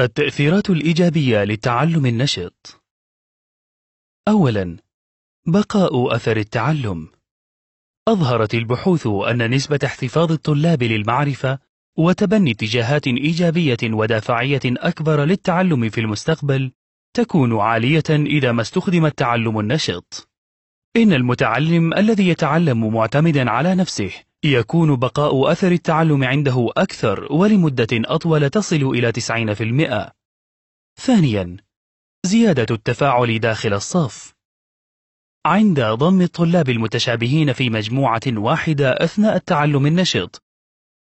التأثيرات الإيجابية للتعلم النشط أولاً بقاء أثر التعلم أظهرت البحوث أن نسبة احتفاظ الطلاب للمعرفة وتبني اتجاهات إيجابية ودافعية أكبر للتعلم في المستقبل تكون عالية إذا ما استخدم التعلم النشط. إن المتعلم الذي يتعلم معتمدا على نفسه يكون بقاء أثر التعلم عنده أكثر ولمدة أطول تصل إلى 90%. ثانياً، زيادة التفاعل داخل الصف. عند ضم الطلاب المتشابهين في مجموعة واحدة أثناء التعلم النشط،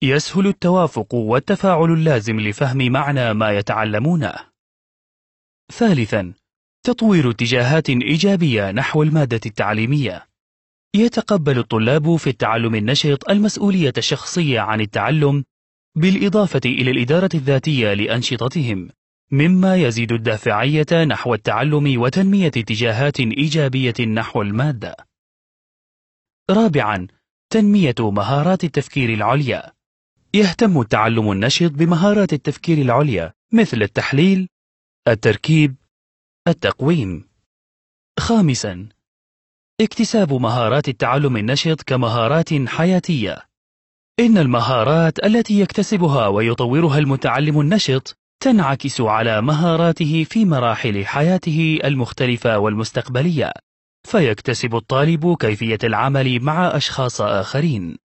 يسهل التوافق والتفاعل اللازم لفهم معنى ما يتعلمونه. ثالثاً، تطوير اتجاهات إيجابية نحو المادة التعليمية. يتقبل الطلاب في التعلم النشط المسؤولية الشخصية عن التعلم بالإضافة إلى الإدارة الذاتية لأنشطتهم مما يزيد الدافعية نحو التعلم وتنمية اتجاهات إيجابية نحو المادة رابعا تنمية مهارات التفكير العليا يهتم التعلم النشط بمهارات التفكير العليا مثل التحليل التركيب التقويم خامسا اكتساب مهارات التعلم النشط كمهارات حياتية إن المهارات التي يكتسبها ويطورها المتعلم النشط تنعكس على مهاراته في مراحل حياته المختلفة والمستقبلية فيكتسب الطالب كيفية العمل مع أشخاص آخرين